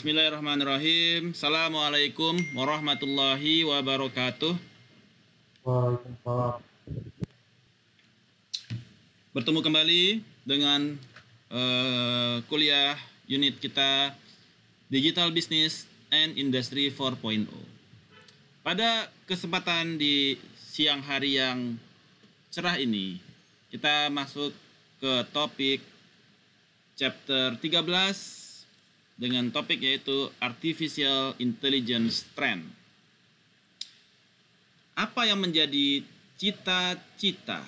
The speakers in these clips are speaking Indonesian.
Bismillahirrahmanirrahim. Assalamualaikum warahmatullahi wabarakatuh. Waalaikumsalam. Bertemu kembali dengan uh, kuliah unit kita Digital Business and Industry 4.0. Pada kesempatan di siang hari yang cerah ini, kita masuk ke topik chapter 13 dengan topik yaitu Artificial Intelligence Trend. Apa yang menjadi cita-cita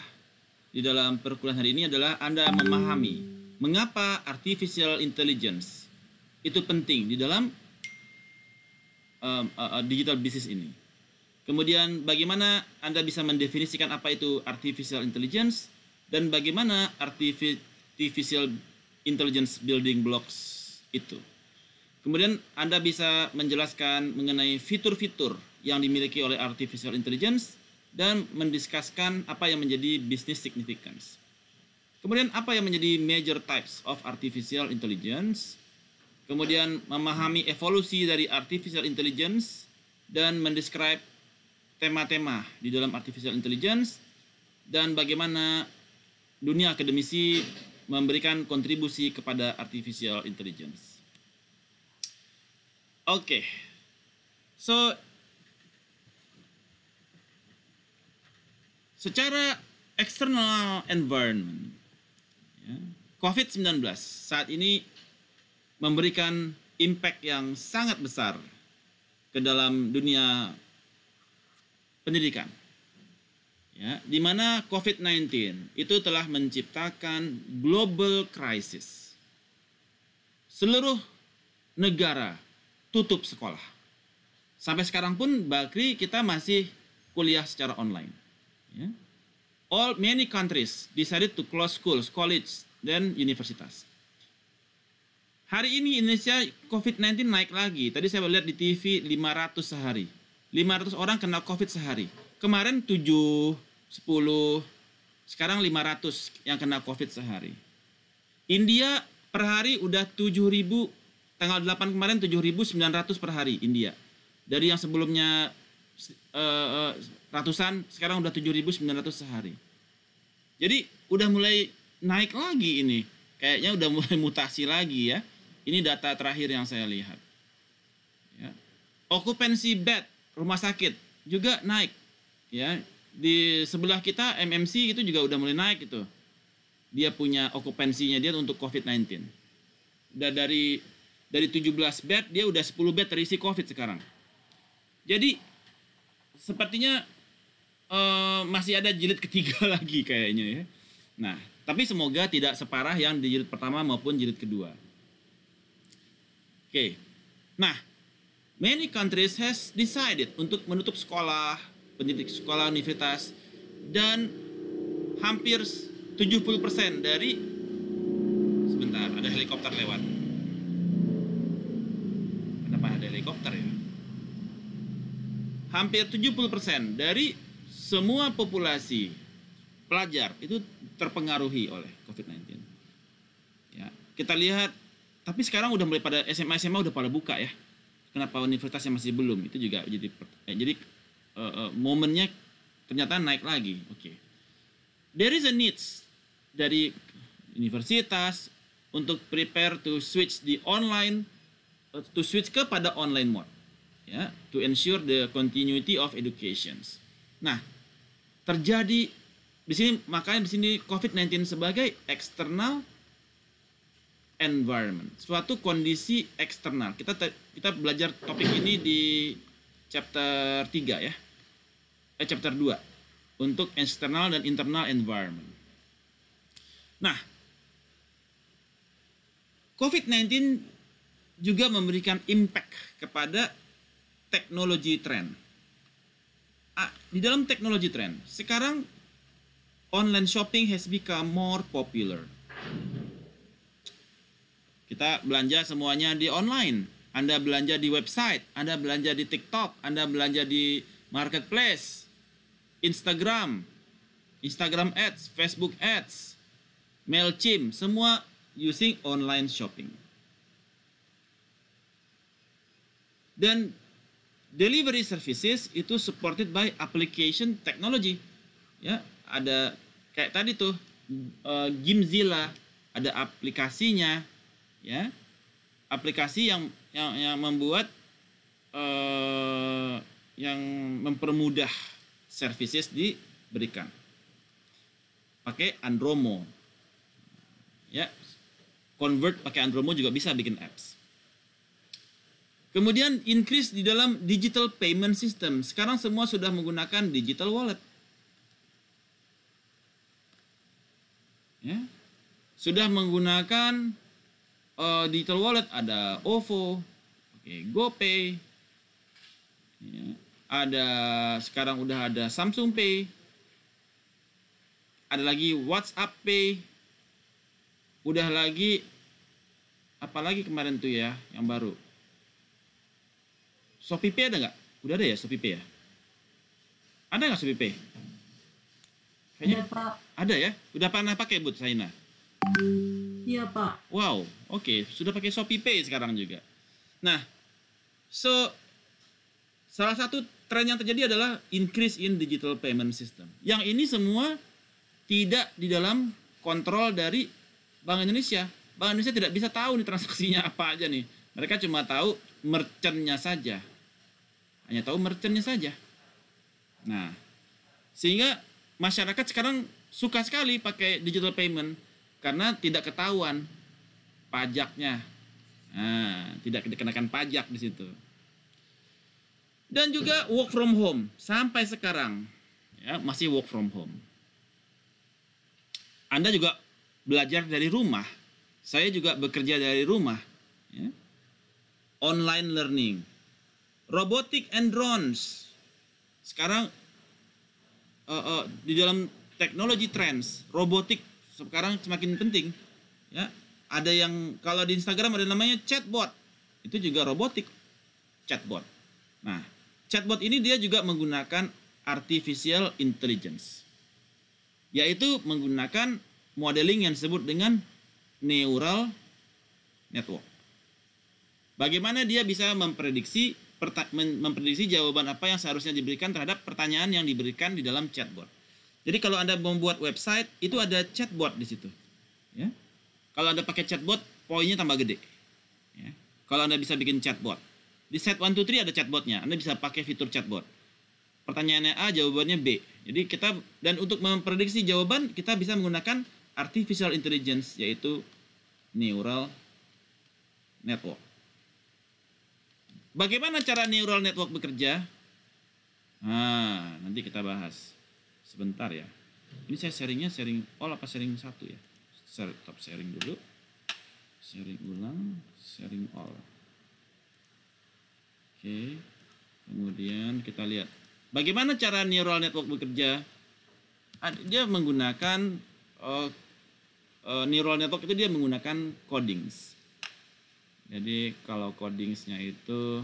di dalam perkuliahan hari ini adalah Anda memahami mengapa artificial intelligence itu penting di dalam um, uh, digital business ini. Kemudian bagaimana Anda bisa mendefinisikan apa itu artificial intelligence dan bagaimana artificial intelligence building blocks itu. Kemudian Anda bisa menjelaskan mengenai fitur-fitur yang dimiliki oleh artificial intelligence dan mendiskuskan apa yang menjadi business significance. Kemudian apa yang menjadi major types of artificial intelligence? Kemudian memahami evolusi dari artificial intelligence dan mendescribe tema-tema di dalam artificial intelligence dan bagaimana dunia akademisi memberikan kontribusi kepada artificial intelligence. Okay. So secara external environment ya, COVID-19 saat ini memberikan impact yang sangat besar ke dalam dunia pendidikan. Ya, di mana COVID-19 itu telah menciptakan global crisis. Seluruh negara tutup sekolah. Sampai sekarang pun Bakri kita masih kuliah secara online. Yeah. All many countries decided to close schools, college, dan universitas. Hari ini Indonesia COVID-19 naik lagi. Tadi saya lihat di TV 500 sehari. 500 orang kena COVID sehari. Kemarin 7, 10, sekarang 500 yang kena COVID sehari. India per hari udah 7000 tanggal 8 kemarin 7.900 per hari India. Dari yang sebelumnya uh, ratusan, sekarang udah 7.900 sehari. Jadi udah mulai naik lagi ini. Kayaknya udah mulai mutasi lagi ya. Ini data terakhir yang saya lihat. Ya. Okupansi bed rumah sakit juga naik. Ya, di sebelah kita MMC itu juga udah mulai naik itu. Dia punya okupansinya dia untuk COVID-19. Udah dari dari 17 bed dia udah 10 bed terisi COVID sekarang. Jadi sepertinya uh, masih ada jilid ketiga lagi kayaknya ya. Nah, tapi semoga tidak separah yang di jilid pertama maupun jilid kedua. Oke. Nah, many countries has decided untuk menutup sekolah, pendidik sekolah universitas dan hampir 70% dari sebentar ada helikopter lewat. hampir 70% dari semua populasi pelajar itu terpengaruhi oleh COVID-19. Ya, kita lihat tapi sekarang udah mulai pada SMA SMA udah pada buka ya. Kenapa universitasnya masih belum? Itu juga jadi eh, jadi uh, uh, momennya ternyata naik lagi. Oke. Okay. There is a needs dari universitas untuk prepare to switch the online eh, to switch kepada online mode ya, to ensure the continuity of educations. Nah, terjadi di sini makanya di sini COVID-19 sebagai external environment, suatu kondisi eksternal. Kita kita belajar topik ini di chapter 3 ya. Eh chapter 2 untuk external dan internal environment. Nah, COVID-19 juga memberikan impact kepada teknologi trend. Ah, di dalam teknologi trend, sekarang online shopping has become more popular. Kita belanja semuanya di online. Anda belanja di website, Anda belanja di TikTok, Anda belanja di marketplace, Instagram, Instagram Ads, Facebook Ads, Mailchimp, semua using online shopping. Dan delivery services itu supported by application technology. Ya, ada kayak tadi tuh uh, Gimzilla, ada aplikasinya, ya. Aplikasi yang yang yang membuat uh, yang mempermudah services diberikan. Pakai Andromo. Ya. Convert pakai Andromo juga bisa bikin apps. Kemudian increase di dalam digital payment system. Sekarang semua sudah menggunakan digital wallet. Ya. Sudah menggunakan uh, digital wallet ada OVO, okay, GoPay. Ya. Ada sekarang udah ada Samsung Pay. Ada lagi WhatsApp Pay. Udah lagi apalagi kemarin tuh ya yang baru Shopee ada nggak? Udah ada ya Shopee ya? Ada nggak Shopee Kayaknya ada, iya, Pak. Ada ya? Udah pernah pakai Bu Saina? Iya, Pak. Wow, oke. Okay. Sudah pakai Shopee Pay sekarang juga. Nah, so salah satu tren yang terjadi adalah increase in digital payment system. Yang ini semua tidak di dalam kontrol dari Bank Indonesia. Bank Indonesia tidak bisa tahu nih transaksinya apa aja nih. Mereka cuma tahu merchantnya saja hanya tahu merchantnya saja. Nah, sehingga masyarakat sekarang suka sekali pakai digital payment karena tidak ketahuan pajaknya. Nah, tidak dikenakan pajak di situ. Dan juga work from home sampai sekarang ya masih work from home. Anda juga belajar dari rumah. Saya juga bekerja dari rumah. Ya. Online learning Robotik and drones. Sekarang uh, uh, di dalam teknologi trends, robotik sekarang semakin penting. Ya, ada yang kalau di Instagram ada namanya chatbot. Itu juga robotik chatbot. Nah, chatbot ini dia juga menggunakan artificial intelligence. Yaitu menggunakan modeling yang disebut dengan neural network. Bagaimana dia bisa memprediksi memprediksi jawaban apa yang seharusnya diberikan terhadap pertanyaan yang diberikan di dalam chatbot. Jadi kalau Anda membuat website, itu ada chatbot di situ. Ya. Kalau Anda pakai chatbot, poinnya tambah gede. Ya. Kalau Anda bisa bikin chatbot. Di set 1, 3 ada chatbotnya, Anda bisa pakai fitur chatbot. Pertanyaannya A, jawabannya B. Jadi kita, dan untuk memprediksi jawaban, kita bisa menggunakan artificial intelligence, yaitu neural network. Bagaimana cara neural network bekerja? Nah, nanti kita bahas. Sebentar ya. Ini saya sharingnya sharing all oh, apa sharing satu ya? Share, top sharing dulu. Sharing ulang, sharing all. Oke. Kemudian kita lihat. Bagaimana cara neural network bekerja? Dia menggunakan uh, uh, neural network itu dia menggunakan codings jadi kalau codingsnya itu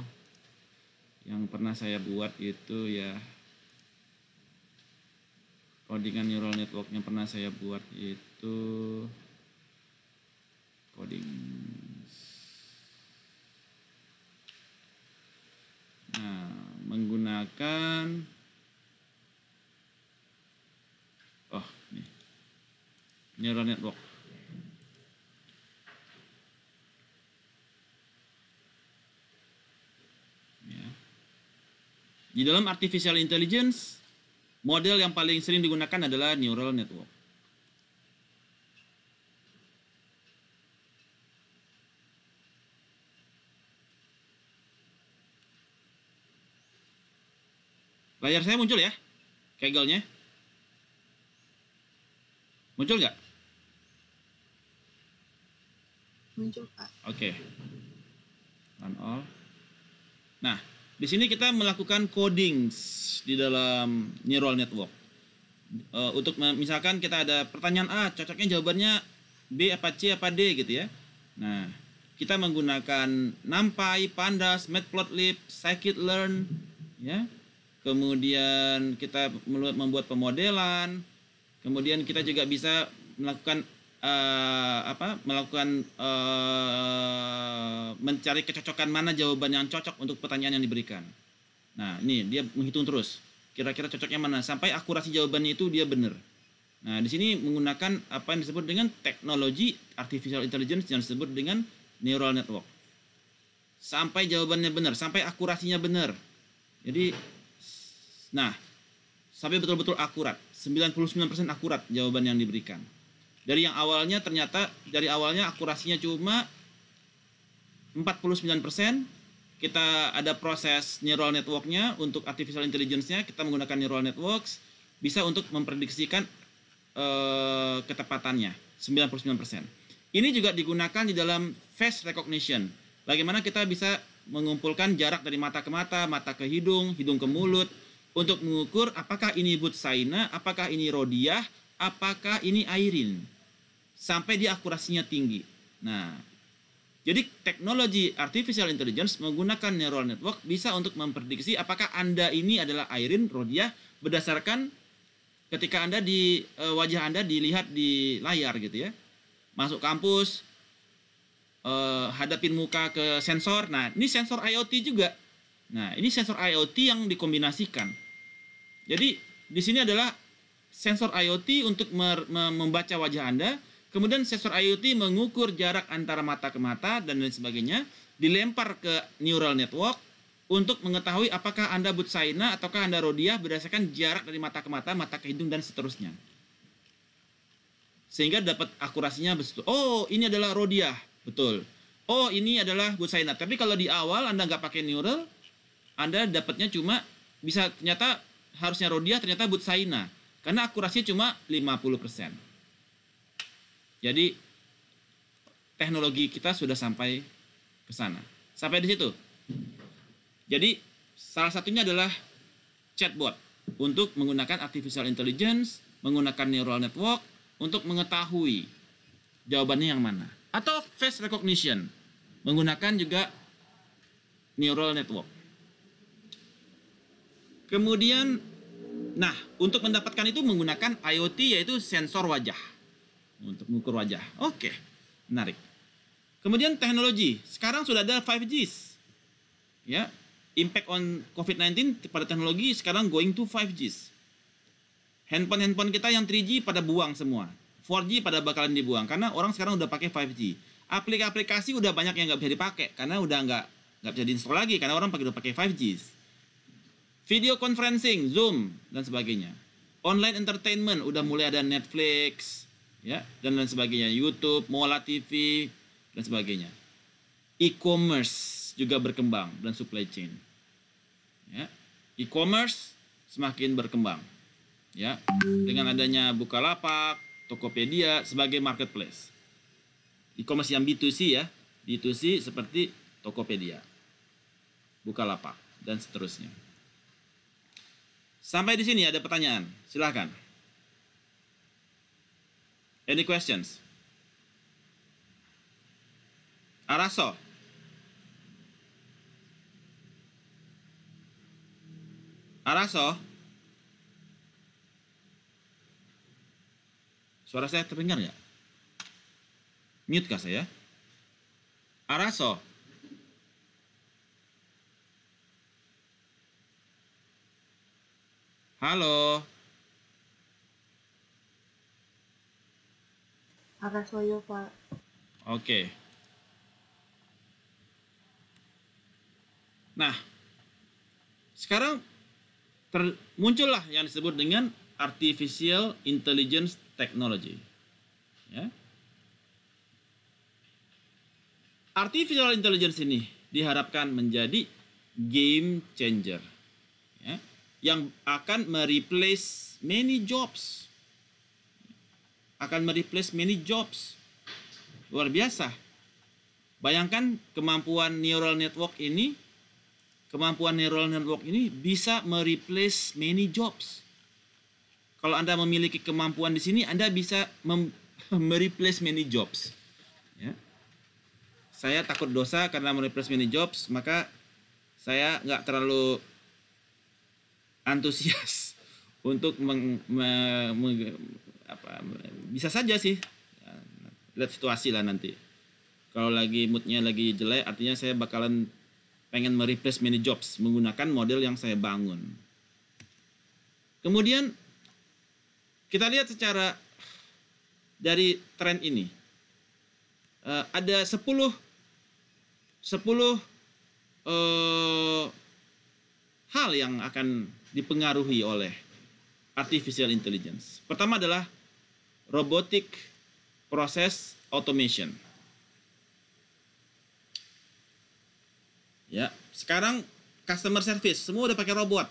yang pernah saya buat itu ya codingan neural network yang pernah saya buat itu coding nah menggunakan oh nih neural network Di dalam artificial intelligence, model yang paling sering digunakan adalah neural network. Layar saya muncul ya, kegelnya. Muncul nggak? Muncul, Pak. Oke. Okay. On all. Nah, di sini kita melakukan coding di dalam neural network. Eh, untuk misalkan kita ada pertanyaan A, cocoknya jawabannya B apa C apa D gitu ya. Nah, kita menggunakan NumPy, Pandas, Matplotlib, Scikit-learn ya. Kemudian kita membuat pemodelan. Kemudian kita juga bisa melakukan uh, apa melakukan uh, mencari kecocokan mana jawaban yang cocok untuk pertanyaan yang diberikan. Nah, ini dia menghitung terus. Kira-kira cocoknya mana sampai akurasi jawabannya itu dia benar. Nah, di sini menggunakan apa yang disebut dengan teknologi artificial intelligence yang disebut dengan neural network. Sampai jawabannya benar, sampai akurasinya benar. Jadi nah, sampai betul-betul akurat, 99% akurat jawaban yang diberikan. Dari yang awalnya ternyata dari awalnya akurasinya cuma 49%, kita ada proses neural networknya untuk artificial intelligence-nya, kita menggunakan neural networks bisa untuk memprediksikan eh, ketepatannya 99%. Ini juga digunakan di dalam face recognition. Bagaimana kita bisa mengumpulkan jarak dari mata ke mata, mata ke hidung, hidung ke mulut, untuk mengukur apakah ini Butsaina, apakah ini Rodiah, apakah ini Airin sampai dia akurasinya tinggi. Nah, jadi teknologi artificial intelligence menggunakan neural network bisa untuk memprediksi apakah Anda ini adalah Airin Rodia berdasarkan ketika Anda di eh, wajah Anda dilihat di layar gitu ya. Masuk kampus eh, hadapin muka ke sensor. Nah, ini sensor IoT juga. Nah, ini sensor IoT yang dikombinasikan. Jadi, di sini adalah sensor IoT untuk membaca wajah Anda Kemudian sensor IoT mengukur jarak antara mata ke mata dan lain sebagainya, dilempar ke neural network untuk mengetahui apakah Anda butsaina ataukah Anda rodiah berdasarkan jarak dari mata ke mata, mata ke hidung dan seterusnya. Sehingga dapat akurasinya betul. Oh, ini adalah rodiah, betul. Oh, ini adalah butsaina. Tapi kalau di awal Anda nggak pakai neural, Anda dapatnya cuma bisa ternyata harusnya rodiah ternyata butsaina karena akurasinya cuma 50%. Jadi teknologi kita sudah sampai ke sana. Sampai di situ. Jadi salah satunya adalah chatbot untuk menggunakan artificial intelligence, menggunakan neural network untuk mengetahui jawabannya yang mana. Atau face recognition menggunakan juga neural network. Kemudian nah, untuk mendapatkan itu menggunakan IoT yaitu sensor wajah untuk mengukur wajah. Oke, menarik. Kemudian teknologi. Sekarang sudah ada 5 g Ya, impact on COVID-19 pada teknologi sekarang going to 5 g Handphone-handphone kita yang 3G pada buang semua. 4G pada bakalan dibuang karena orang sekarang udah pakai 5G. Aplikasi-aplikasi udah banyak yang nggak bisa dipakai karena udah nggak nggak bisa diinstal lagi karena orang pakai udah pakai 5G. Video conferencing, Zoom dan sebagainya. Online entertainment udah mulai ada Netflix, ya dan lain sebagainya YouTube Mola TV dan sebagainya e-commerce juga berkembang dan supply chain ya e-commerce semakin berkembang ya dengan adanya Bukalapak Tokopedia sebagai marketplace e-commerce yang B2C ya B2C seperti Tokopedia Bukalapak dan seterusnya sampai di sini ada pertanyaan silahkan Any questions? Araso. Araso. Suara saya terdengar nggak? Mute kah saya? Araso. Halo. Arasoyo Pak. Oke. Nah, sekarang ter, muncullah yang disebut dengan artificial intelligence technology. Ya. Artificial intelligence ini diharapkan menjadi game changer ya, yang akan mereplace many jobs akan mereplace many jobs. Luar biasa. Bayangkan kemampuan neural network ini, kemampuan neural network ini bisa mereplace many jobs. Kalau Anda memiliki kemampuan di sini, Anda bisa mereplace many jobs. Ya. Saya takut dosa karena mereplace many jobs, maka saya nggak terlalu antusias untuk meng, me, me, apa bisa saja sih lihat situasi lah nanti kalau lagi moodnya lagi jelek artinya saya bakalan pengen mereplace many jobs menggunakan model yang saya bangun kemudian kita lihat secara dari tren ini eh, ada 10 10 uh, hal yang akan dipengaruhi oleh artificial intelligence. Pertama adalah robotic process automation. Ya, sekarang customer service semua udah pakai robot,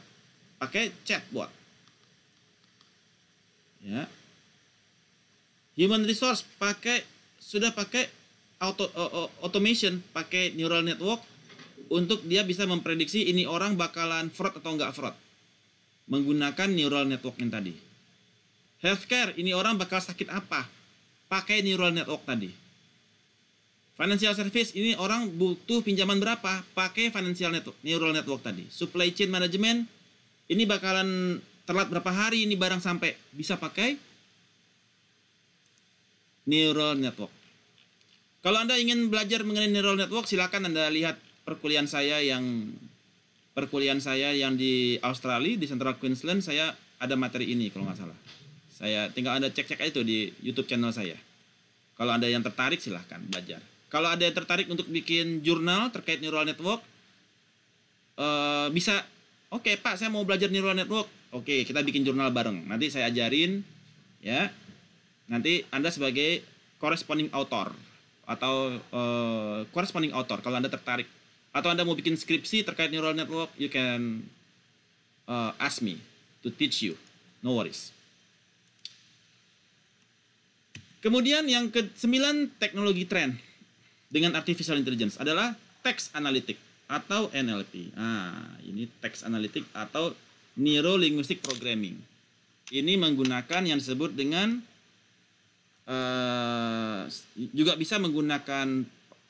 pakai chatbot. Ya. Human resource pakai sudah pakai auto uh, automation, pakai neural network untuk dia bisa memprediksi ini orang bakalan fraud atau enggak fraud menggunakan neural network yang tadi. Healthcare, ini orang bakal sakit apa? Pakai neural network tadi. Financial service, ini orang butuh pinjaman berapa? Pakai financial network, neural network tadi. Supply chain management, ini bakalan terlambat berapa hari ini barang sampai bisa pakai neural network. Kalau Anda ingin belajar mengenai neural network, silakan Anda lihat perkuliahan saya yang perkuliahan saya yang di Australia di Central Queensland saya ada materi ini kalau nggak salah. Saya tinggal Anda cek-cek aja tuh di YouTube channel saya. Kalau ada yang tertarik silahkan belajar. Kalau ada yang tertarik untuk bikin jurnal terkait neural network, uh, bisa. Oke okay, Pak, saya mau belajar neural network. Oke, okay, kita bikin jurnal bareng. Nanti saya ajarin, ya. Nanti Anda sebagai corresponding author atau uh, corresponding author kalau Anda tertarik atau Anda mau bikin skripsi terkait neural network, you can uh, ask me to teach you. No worries. Kemudian yang ke-9 teknologi tren dengan artificial intelligence adalah text analytic atau NLP. Ah, ini text analytic atau neuro linguistic programming. Ini menggunakan yang disebut dengan uh, juga bisa menggunakan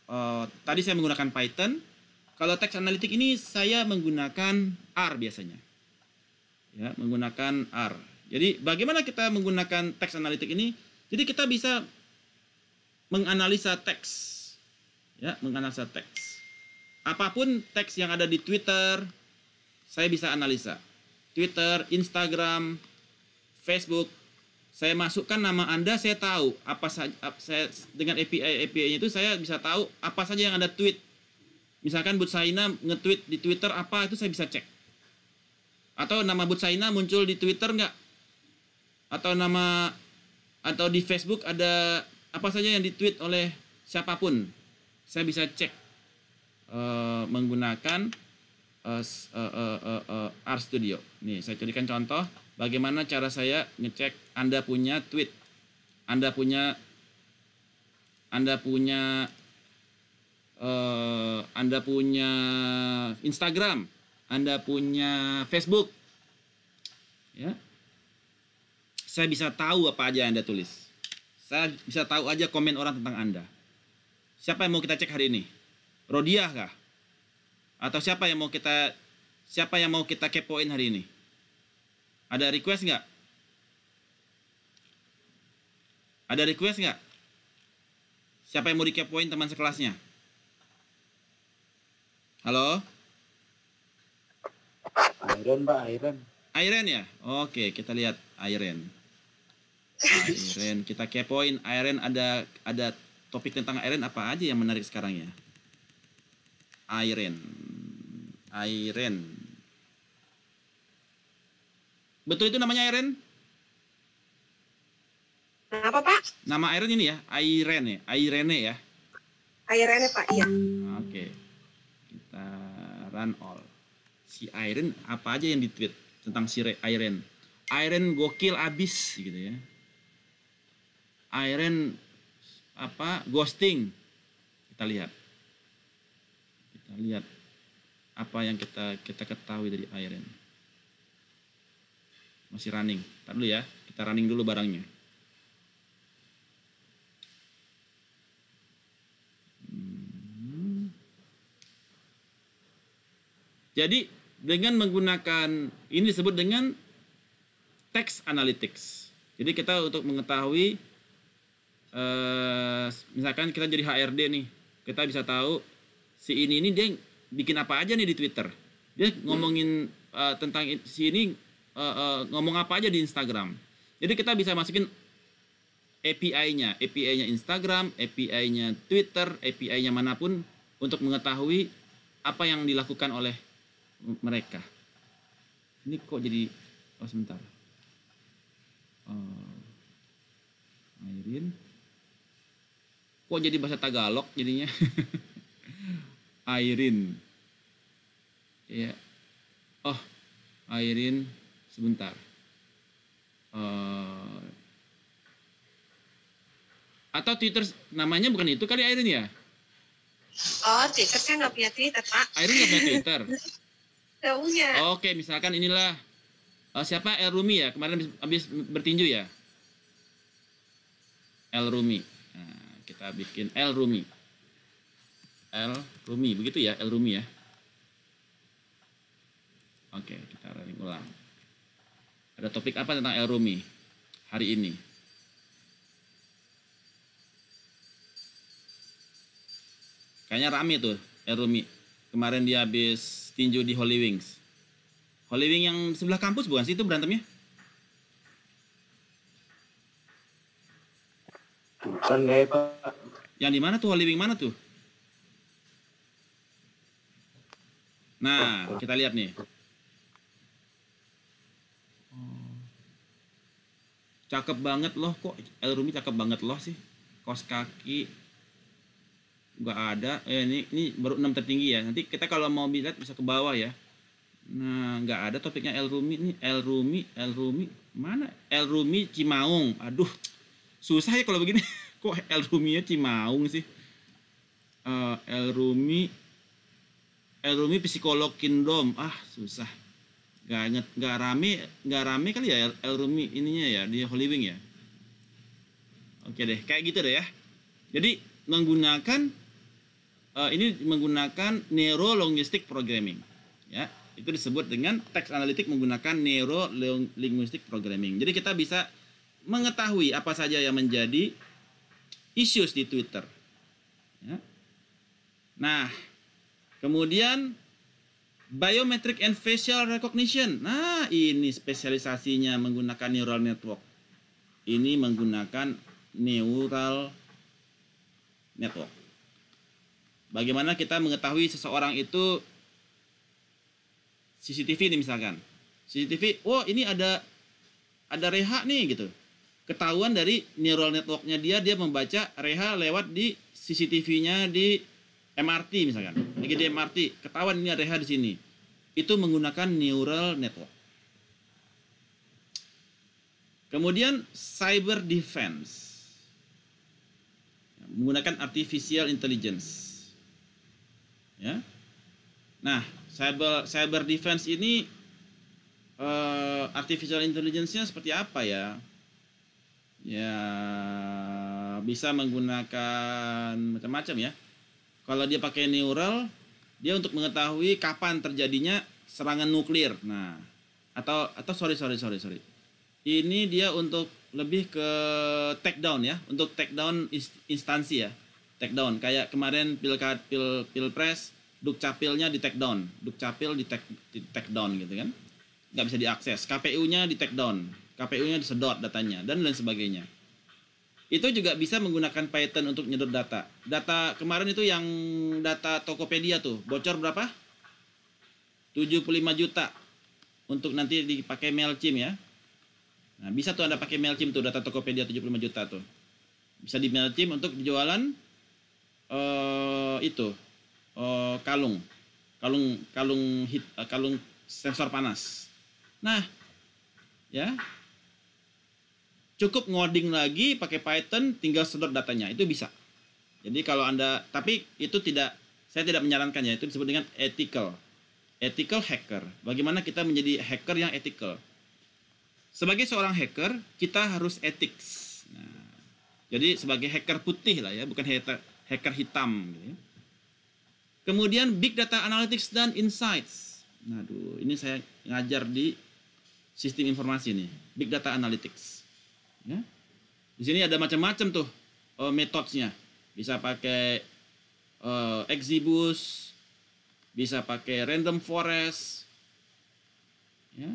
uh, tadi saya menggunakan Python. Kalau text analytic ini saya menggunakan R biasanya. Ya, menggunakan R. Jadi bagaimana kita menggunakan text analytic ini? Jadi kita bisa menganalisa teks. Ya, menganalisa teks. Apapun teks yang ada di Twitter, saya bisa analisa. Twitter, Instagram, Facebook, saya masukkan nama Anda, saya tahu apa saja saya dengan API API itu saya bisa tahu apa saja yang ada tweet. Misalkan But Saina nge-tweet di Twitter apa itu saya bisa cek. Atau nama But Saina muncul di Twitter enggak? Atau nama atau di Facebook ada apa saja yang ditweet oleh siapapun saya bisa cek uh, menggunakan uh, uh, uh, uh, R Studio. Nih, saya jadikan contoh bagaimana cara saya ngecek Anda punya tweet, Anda punya, Anda punya, uh, Anda punya Instagram, Anda punya Facebook, ya. Saya bisa tahu apa aja yang Anda tulis. Saya bisa tahu aja komen orang tentang Anda. Siapa yang mau kita cek hari ini? Rodiah kah? Atau siapa yang mau kita siapa yang mau kita kepoin hari ini? Ada request nggak? Ada request nggak? Siapa yang mau dikepoin teman sekelasnya? Halo? Iron, Pak, Iron. Iron ya? Oke, kita lihat Iron. Nah, Iren, kita kepoin. Iren ada ada topik tentang Iren apa aja yang menarik sekarang ya? Iren, Iren. Betul itu namanya Iren? Apa, Pak? Nama Iren ini ya? Irene, Irene ya? Irene, Pak, iya. Oke. Okay. Kita run all. Si Iren apa aja yang ditweet tentang si Iren? Iren gokil abis gitu ya. Iron apa ghosting. Kita lihat. Kita lihat apa yang kita kita ketahui dari Iron. Masih running. Tar dulu ya, kita running dulu barangnya. Hmm. Jadi dengan menggunakan ini disebut dengan text analytics. Jadi kita untuk mengetahui eh, misalkan kita jadi HRD nih, kita bisa tahu si ini ini dia bikin apa aja nih di Twitter. Dia ngomongin hmm. uh, tentang si ini uh, uh, ngomong apa aja di Instagram. Jadi kita bisa masukin API-nya, API-nya Instagram, API-nya Twitter, API-nya manapun untuk mengetahui apa yang dilakukan oleh mereka. Ini kok jadi oh sebentar. Uh, Airin. Kok jadi bahasa Tagalog jadinya? Airin. Ya. Oh, Airin sebentar. Uh, atau Twitter namanya bukan itu kali Airin ya? Oh, Twitter kan nggak punya Twitter, Pak. Airin nggak punya Twitter? Nggak punya. Oke, misalkan inilah. Uh, siapa? El Rumi ya? Kemarin habis, habis bertinju ya? El Rumi. Nah kita bikin L Rumi. L Rumi, begitu ya L Rumi ya. Oke, kita running ulang. Ada topik apa tentang L Rumi hari ini? Kayaknya rame tuh L Rumi. Kemarin dia habis tinju di Holy Wings. Holy Wings yang sebelah kampus bukan sih itu berantemnya? Bukan ya Pak. Yang di mana tuh living mana tuh? Nah, kita lihat nih. Cakep banget loh kok El Rumi cakep banget loh sih. Kos kaki nggak ada. Eh, ini ini baru 6 tertinggi ya. Nanti kita kalau mau lihat bisa ke bawah ya. Nah, nggak ada topiknya El Rumi nih. El Rumi, El Rumi mana? El Rumi Cimaung. Aduh, susah ya kalau begini kok El Rumi nya Cimaung sih uh, El Rumi El Rumi psikolog kingdom ah susah nggak inget nggak rame nggak rame kali ya El, Rumi ininya ya di Holy ya oke deh kayak gitu deh ya jadi menggunakan uh, ini menggunakan neuro linguistic programming ya itu disebut dengan teks analitik menggunakan neuro linguistic programming jadi kita bisa mengetahui apa saja yang menjadi isu di Twitter. Ya. Nah, kemudian biometric and facial recognition. Nah, ini spesialisasinya menggunakan neural network. Ini menggunakan neural network. Bagaimana kita mengetahui seseorang itu CCTV ini misalkan. CCTV, oh ini ada ada reha nih gitu ketahuan dari neural networknya dia dia membaca Reha lewat di CCTV-nya di MRT misalkan lagi di MRT ketahuan ini Reha di sini itu menggunakan neural network kemudian cyber defense menggunakan artificial intelligence ya nah cyber cyber defense ini uh, artificial intelligence-nya seperti apa ya ya bisa menggunakan macam-macam ya. Kalau dia pakai neural, dia untuk mengetahui kapan terjadinya serangan nuklir. Nah, atau atau sorry sorry sorry sorry. Ini dia untuk lebih ke take down ya, untuk take down instansi ya. Take down kayak kemarin pilkad pil pilpres dukcapilnya di take down, dukcapil di take, di take down gitu kan. Nggak bisa diakses. KPU-nya di take down KPU-nya disedot datanya dan lain sebagainya. Itu juga bisa menggunakan Python untuk nyedot data. Data kemarin itu yang data Tokopedia tuh bocor berapa? 75 juta untuk nanti dipakai Mailchimp ya. Nah, bisa tuh Anda pakai Mailchimp tuh data Tokopedia 75 juta tuh. Bisa di Mailchimp untuk jualan uh, itu uh, kalung kalung kalung hit, uh, kalung sensor panas. Nah, ya cukup ngoding lagi pakai Python tinggal sedot datanya itu bisa jadi kalau anda tapi itu tidak saya tidak menyarankannya itu disebut dengan ethical ethical hacker bagaimana kita menjadi hacker yang ethical sebagai seorang hacker kita harus ethics nah, jadi sebagai hacker putih lah ya bukan hacker hitam gitu ya. kemudian big data analytics dan insights nah ini saya ngajar di sistem informasi nih big data analytics Ya. Di sini ada macam-macam tuh uh, eh, metodenya. Bisa pakai uh, eh, exibus, bisa pakai random forest. Ya.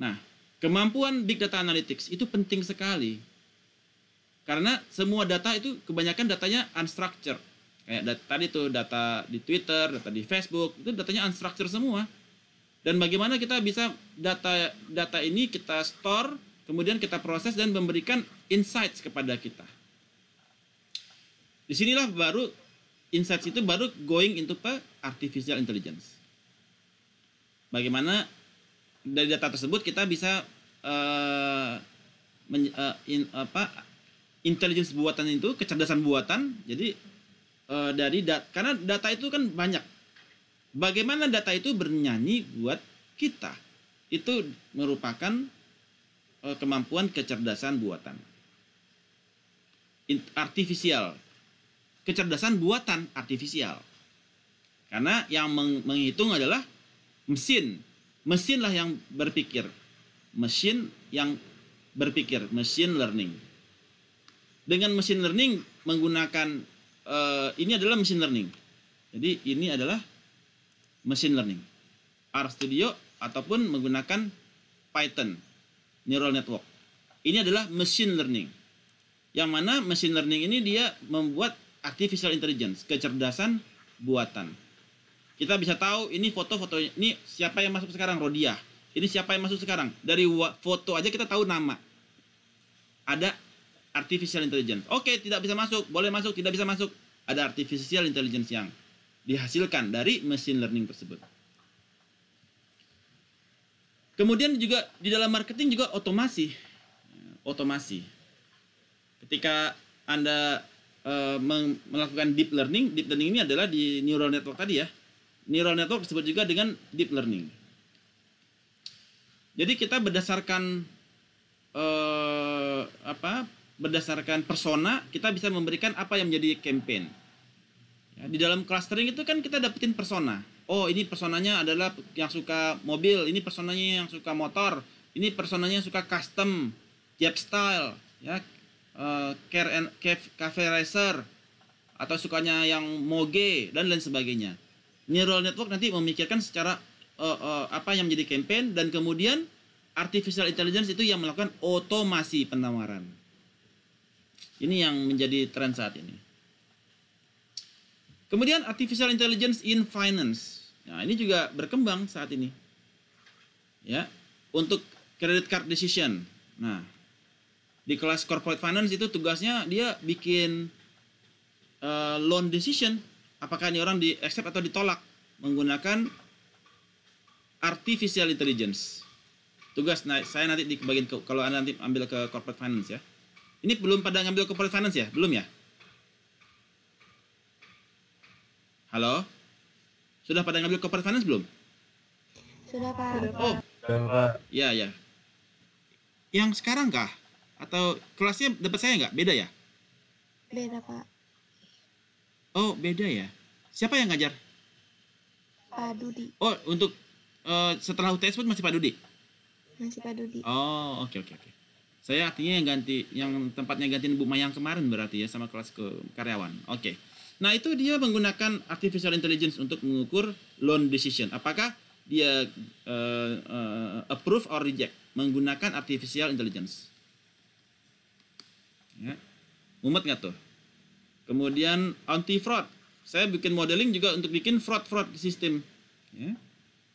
Nah, kemampuan big data analytics itu penting sekali. Karena semua data itu kebanyakan datanya unstructured. Kayak data, tadi tuh data di Twitter, data di Facebook, itu datanya unstructured semua. Dan bagaimana kita bisa data data ini kita store kemudian kita proses dan memberikan insights kepada kita. Disinilah baru insights itu baru going into the artificial intelligence. Bagaimana dari data tersebut kita bisa uh, men, uh, in, apa intelligence buatan itu kecerdasan buatan. Jadi uh, dari dat karena data itu kan banyak. Bagaimana data itu bernyanyi buat kita itu merupakan Eh, kemampuan kecerdasan buatan. Artifisial. Kecerdasan buatan artifisial. Karena yang menghitung adalah mesin. Mesinlah yang berpikir. Mesin yang berpikir, mesin learning. Dengan mesin learning menggunakan uh, ini adalah mesin learning. Jadi ini adalah mesin learning. R Studio ataupun menggunakan Python neural network. Ini adalah machine learning. Yang mana machine learning ini dia membuat artificial intelligence, kecerdasan buatan. Kita bisa tahu ini foto-foto ini siapa yang masuk sekarang Rodiah. Ini siapa yang masuk sekarang? Dari foto aja kita tahu nama. Ada artificial intelligence. Oke, tidak bisa masuk, boleh masuk, tidak bisa masuk. Ada artificial intelligence yang dihasilkan dari machine learning tersebut. Kemudian juga di dalam marketing juga otomasi. Otomasi. Ketika Anda uh, melakukan deep learning, deep learning ini adalah di neural network tadi ya. Neural network disebut juga dengan deep learning. Jadi kita berdasarkan uh, apa? Berdasarkan persona, kita bisa memberikan apa yang menjadi campaign Ya, di dalam clustering itu kan kita dapetin persona. Oh, ini personanya adalah yang suka mobil, ini personanya yang suka motor, ini personanya yang suka custom, jet style, ya, uh, care and cafe racer, atau sukanya yang moge dan lain sebagainya. Neural network nanti memikirkan secara uh, uh, apa yang menjadi campaign dan kemudian artificial intelligence itu yang melakukan otomasi penawaran. Ini yang menjadi tren saat ini. Kemudian artificial intelligence in finance. Nah, ini juga berkembang saat ini. Ya, untuk credit card decision. Nah, di kelas corporate finance itu tugasnya dia bikin uh, loan decision, apakah ini orang di accept atau ditolak menggunakan artificial intelligence. Tugas nah, saya nanti di bagian kalau Anda nanti ambil ke corporate finance ya. Ini belum pada ngambil corporate finance ya? Belum ya? Halo? Sudah pada ngambil corporate finance belum? Sudah, Pak. Oh. Sudah, Pak. Ya, ya. Yang sekarang kah? Atau kelasnya dapat saya nggak? Beda ya? Beda, Pak. Oh, beda ya. Siapa yang ngajar? Pak Dudi. Oh, untuk uh, setelah UTS pun masih Pak Dudi? Masih Pak Dudi. Oh, oke okay, oke okay, oke. Okay. Saya artinya yang ganti yang tempatnya gantiin Bu Mayang kemarin berarti ya sama kelas ke karyawan. Oke. Okay. Nah, itu dia menggunakan artificial intelligence untuk mengukur loan decision. Apakah dia uh, uh, approve or reject menggunakan artificial intelligence. Ya. Umat nggak tuh? Kemudian anti fraud. Saya bikin modeling juga untuk bikin fraud fraud sistem. Ya.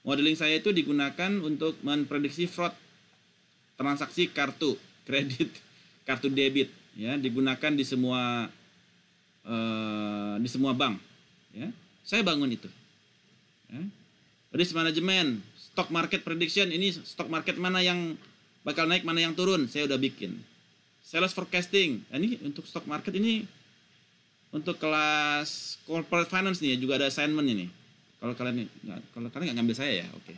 Modeling saya itu digunakan untuk memprediksi fraud transaksi kartu kredit, kartu debit. Ya, digunakan di semua uh, di semua bank. Ya. Saya bangun itu. Ya. Risk management, stock market prediction, ini stock market mana yang bakal naik, mana yang turun, saya udah bikin. Sales forecasting, nah, ini untuk stock market ini untuk kelas corporate finance nih juga ada assignment ini. Kalau kalian kalau kalian nggak ngambil saya ya, oke. Okay.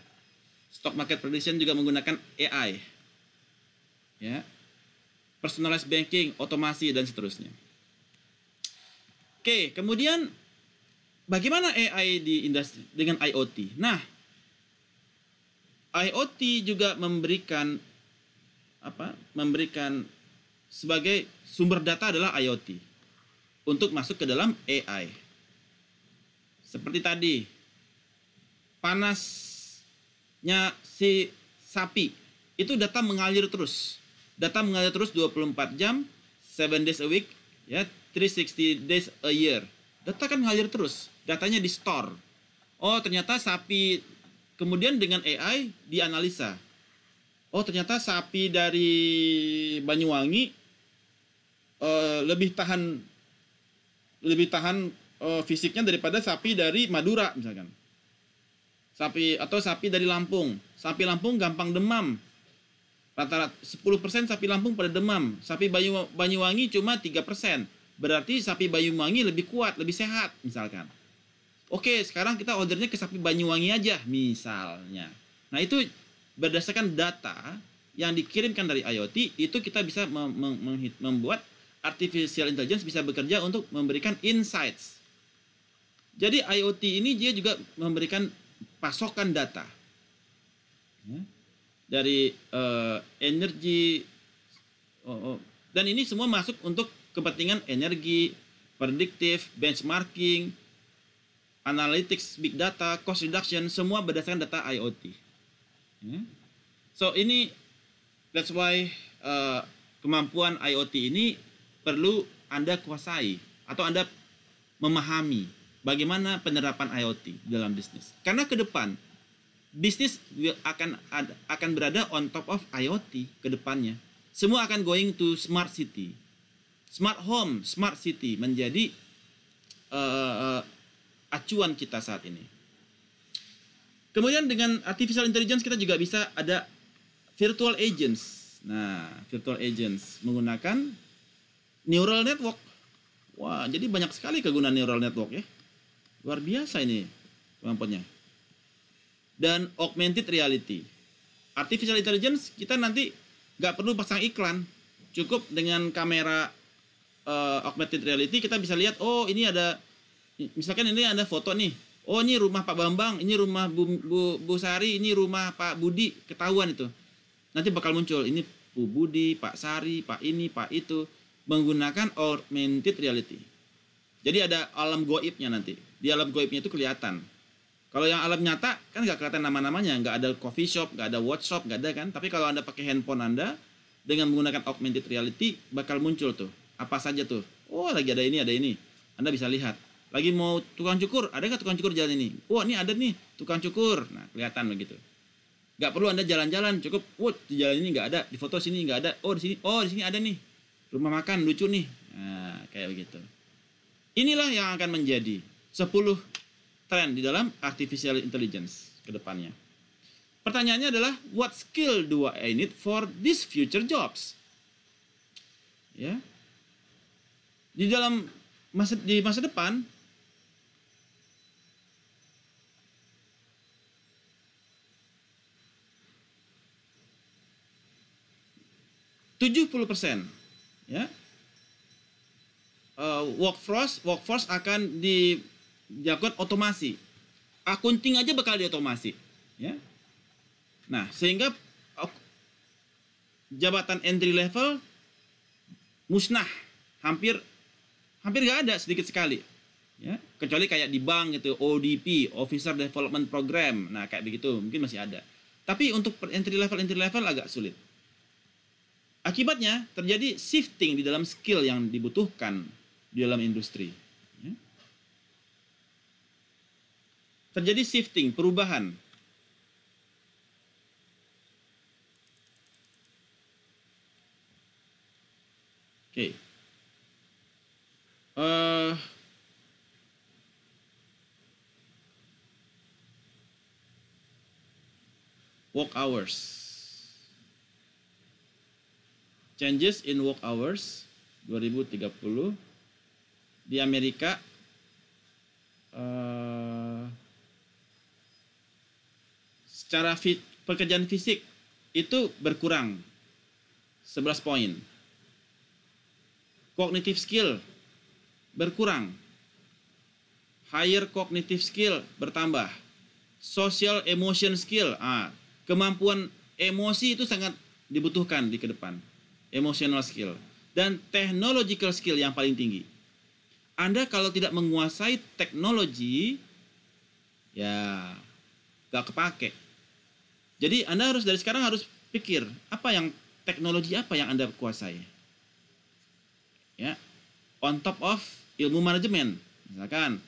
Stock market prediction juga menggunakan AI. Ya. Personalized banking, otomasi dan seterusnya. Oke, kemudian bagaimana AI di industri dengan IoT? Nah, IoT juga memberikan apa? Memberikan sebagai sumber data adalah IoT untuk masuk ke dalam AI. Seperti tadi panasnya si sapi itu data mengalir terus. Data mengalir terus 24 jam, 7 days a week, ya 360 days a year data kan ngalir terus datanya di store oh ternyata sapi kemudian dengan AI dianalisa oh ternyata sapi dari Banyuwangi uh, lebih tahan lebih tahan uh, fisiknya daripada sapi dari Madura misalkan sapi atau sapi dari Lampung sapi Lampung gampang demam Rata-rata 10% sapi Lampung pada demam. Sapi Banyu, Banyuwangi cuma 3%. Berarti sapi Banyuwangi lebih kuat, lebih sehat misalkan. Oke, sekarang kita ordernya ke sapi Banyuwangi aja misalnya. Nah, itu berdasarkan data yang dikirimkan dari IoT itu kita bisa mem mem membuat artificial intelligence bisa bekerja untuk memberikan insights. Jadi IoT ini dia juga memberikan pasokan data. Ya dari uh, energi oh, oh. dan ini semua masuk untuk kepentingan energi, prediktif, benchmarking, analytics, big data, cost reduction, semua berdasarkan data IoT. Ya. So ini that's why uh, kemampuan IoT ini perlu anda kuasai atau anda memahami bagaimana penerapan IoT dalam bisnis. Karena ke depan bisnis akan akan berada on top of IoT ke depannya. Semua akan going to smart city. Smart home, smart city menjadi uh, acuan kita saat ini. Kemudian dengan artificial intelligence kita juga bisa ada virtual agents. Nah, virtual agents menggunakan neural network. Wah, jadi banyak sekali kegunaan neural network ya. Luar biasa ini kemampuannya dan augmented reality. Artificial intelligence kita nanti nggak perlu pasang iklan, cukup dengan kamera uh, augmented reality kita bisa lihat oh ini ada misalkan ini ada foto nih, oh ini rumah Pak Bambang, ini rumah Bu, Bu, Bu Sari, ini rumah Pak Budi, ketahuan itu. Nanti bakal muncul ini Bu Budi, Pak Sari, Pak ini, Pak itu menggunakan augmented reality. Jadi ada alam goibnya nanti. Di alam goibnya itu kelihatan kalau yang alam nyata kan nggak kelihatan nama-namanya, nggak ada coffee shop, nggak ada workshop, nggak ada kan. Tapi kalau anda pakai handphone anda dengan menggunakan augmented reality bakal muncul tuh apa saja tuh. Oh lagi ada ini ada ini, anda bisa lihat. Lagi mau tukang cukur, ada nggak tukang cukur jalan ini? Wah oh, ini ada nih tukang cukur, nah kelihatan begitu. Nggak perlu anda jalan-jalan, cukup. Wah di jalan ini nggak ada, di foto sini nggak ada. Oh di sini, oh di sini ada nih rumah makan lucu nih, nah, kayak begitu. Inilah yang akan menjadi sepuluh tren di dalam artificial intelligence ke depannya. Pertanyaannya adalah what skill do I need for these future jobs? Ya. Di dalam masa di masa depan tujuh puluh persen ya uh, workforce workforce akan di dilakukan otomasi. Akunting aja bakal diotomasi, ya. Nah, sehingga jabatan entry level musnah, hampir hampir gak ada sedikit sekali. Ya, kecuali kayak di bank gitu, ODP, Officer Development Program. Nah, kayak begitu mungkin masih ada. Tapi untuk entry level entry level agak sulit. Akibatnya terjadi shifting di dalam skill yang dibutuhkan di dalam industri. terjadi shifting, perubahan. Oke. Okay. Uh, eh, work hours. Changes in work hours 2030 di Amerika uh, secara fit, pekerjaan fisik itu berkurang 11 poin. kognitif skill berkurang. Higher cognitive skill bertambah. Social emotion skill, ah, kemampuan emosi itu sangat dibutuhkan di ke depan. Emotional skill dan technological skill yang paling tinggi. Anda kalau tidak menguasai teknologi, ya gak kepake. Jadi Anda harus dari sekarang harus pikir apa yang teknologi apa yang Anda kuasai. Ya. On top of ilmu manajemen, misalkan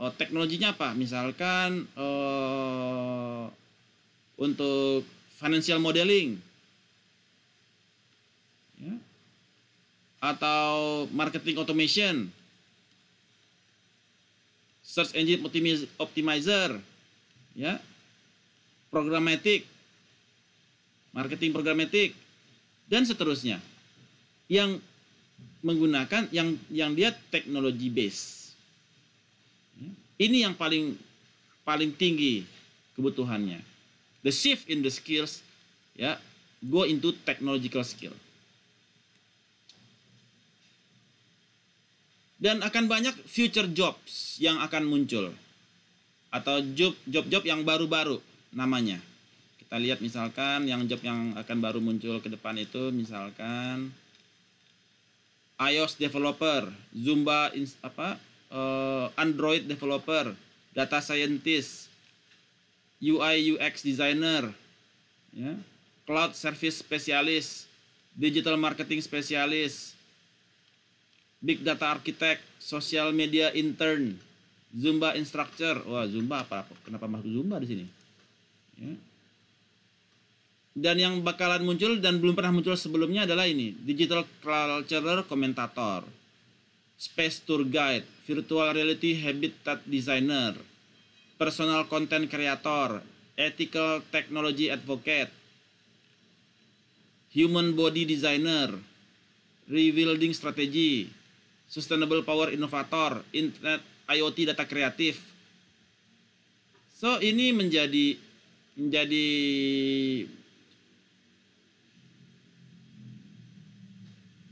oh, teknologinya apa? Misalkan oh, untuk financial modeling, ya, atau marketing automation, search engine optimizer, ya, programmatic, marketing programmatic, dan seterusnya. Yang menggunakan yang yang dia teknologi base. Ini yang paling paling tinggi kebutuhannya. The shift in the skills ya go into technological skill. Dan akan banyak future jobs yang akan muncul atau job-job yang baru-baru namanya. Kita lihat misalkan yang job yang akan baru muncul ke depan itu misalkan iOS developer, Zumba apa eh, Android developer, data scientist, UI UX designer, ya, cloud service specialist, digital marketing specialist, big data architect, social media intern, Zumba instructor. Wah, Zumba apa? Kenapa masuk Zumba di sini? Hmm? Dan yang bakalan muncul dan belum pernah muncul sebelumnya adalah ini, digital culture commentator, space tour guide, virtual reality habitat designer, personal content creator, ethical technology advocate, human body designer, rebuilding strategy, sustainable power innovator, internet IoT data kreatif. So ini menjadi menjadi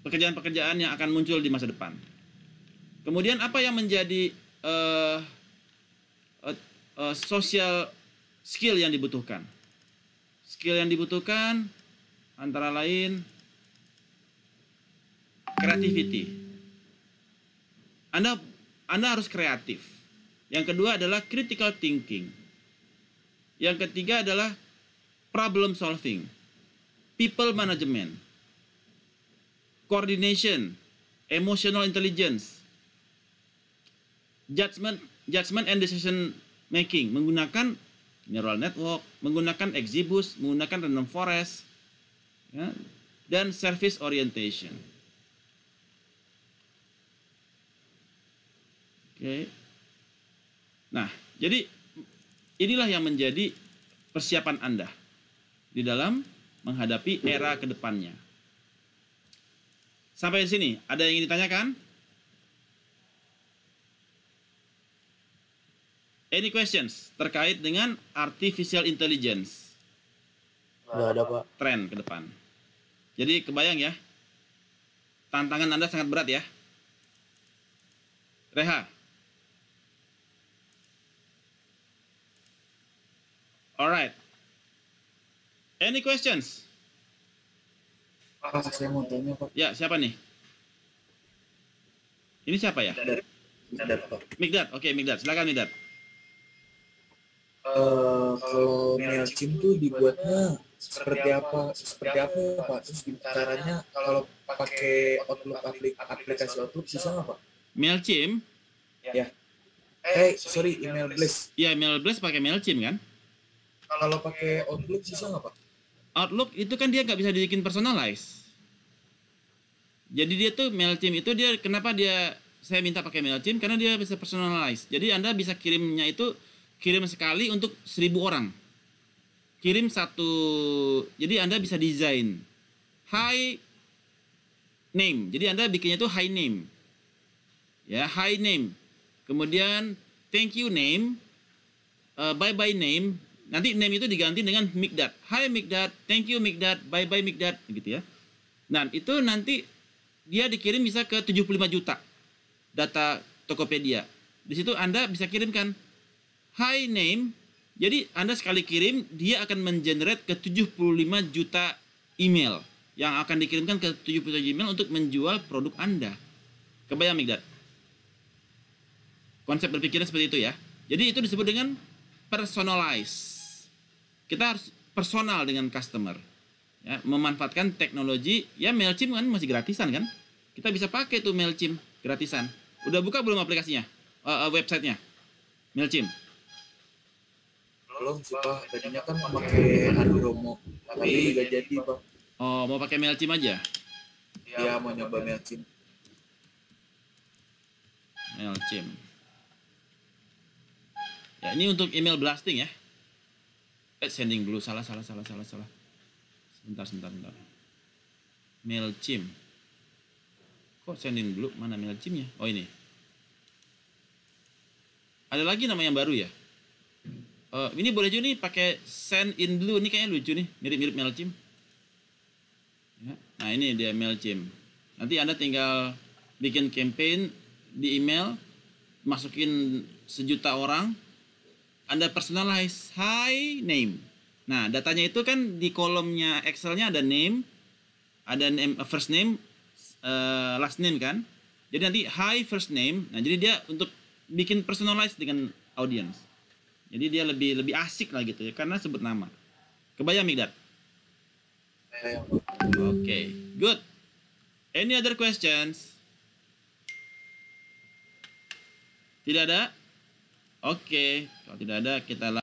pekerjaan-pekerjaan yang akan muncul di masa depan. Kemudian apa yang menjadi uh, uh, uh, social skill yang dibutuhkan? Skill yang dibutuhkan antara lain creativity. Anda Anda harus kreatif. Yang kedua adalah critical thinking. Yang ketiga adalah problem solving, people management, coordination, emotional intelligence, judgment, judgment and decision making menggunakan neural network, menggunakan exibus, menggunakan random forest, ya, dan service orientation. Oke. Okay. Nah, jadi Inilah yang menjadi persiapan Anda di dalam menghadapi era kedepannya. Sampai di sini, ada yang ingin ditanyakan? Any questions terkait dengan artificial intelligence? Tidak ada, Pak. Trend ke depan. Jadi kebayang ya, tantangan Anda sangat berat ya. Reha, All right. Any questions? Pak, saya mau tanya Pak. Ya, siapa nih? Ini siapa ya? Mikdad, Pak. Mikdad, oke okay, Mikdad. Silakan Mikdad. Uh, eh, kalau MailChimp tuh dibuatnya seperti apa? Seperti apa, Pak? Terus caranya kalau pakai Outlook aplik aplikasi Outlook bisa nggak, Pak? MailChimp? Ya. ya. Eh, sorry, email blast. Ya, email blast pakai MailChimp kan? kalau lo pakai Outlook bisa nggak pak? Outlook itu kan dia nggak bisa dibikin personalize. Jadi dia tuh MailChimp itu dia kenapa dia saya minta pakai MailChimp karena dia bisa personalize. Jadi Anda bisa kirimnya itu kirim sekali untuk seribu orang. Kirim satu, jadi Anda bisa desain high name. Jadi Anda bikinnya tuh high name. Ya, high name. Kemudian thank you name, uh, eh, bye bye name, nanti name itu diganti dengan Mikdad. Hai Mikdad, thank you Mikdad, bye bye Mikdad, gitu ya. Nah, itu nanti dia dikirim bisa ke 75 juta data Tokopedia. Di situ Anda bisa kirimkan hi name. Jadi Anda sekali kirim, dia akan mengenerate ke 75 juta email yang akan dikirimkan ke 75 juta email untuk menjual produk Anda. Kebayang Mikdad? Konsep berpikirnya seperti itu ya. Jadi itu disebut dengan personalize kita harus personal dengan customer. Ya, memanfaatkan teknologi, ya MailChimp kan masih gratisan kan? Kita bisa pakai tuh MailChimp gratisan. Udah buka belum aplikasinya? Uh, uh, websitenya? MailChimp? Belum sih Pak, tadinya kan pakai Aduromo, tapi gak jadi Pak. Oh, mau pakai MailChimp aja? Iya, mau nyoba MailChimp. MailChimp. Ya, ini untuk email blasting ya eh, sending dulu salah salah salah salah salah sebentar sebentar sebentar MailChimp kok sending dulu mana MailChimpnya oh ini ada lagi nama yang baru ya uh, ini boleh juga nih pakai send in blue ini kayaknya lucu nih mirip-mirip MailChimp ya. nah ini dia MailChimp nanti anda tinggal bikin campaign di email masukin sejuta orang anda personalize hi name. Nah, datanya itu kan di kolomnya Excelnya ada name, ada name, uh, first name, uh, last name kan. Jadi nanti hi first name. Nah, jadi dia untuk bikin personalize dengan audience. Jadi dia lebih lebih asik lah gitu ya karena sebut nama. Kebayang Migdat? Oke, okay, good. Any other questions? Tidak ada? Oke, kalau tidak ada kita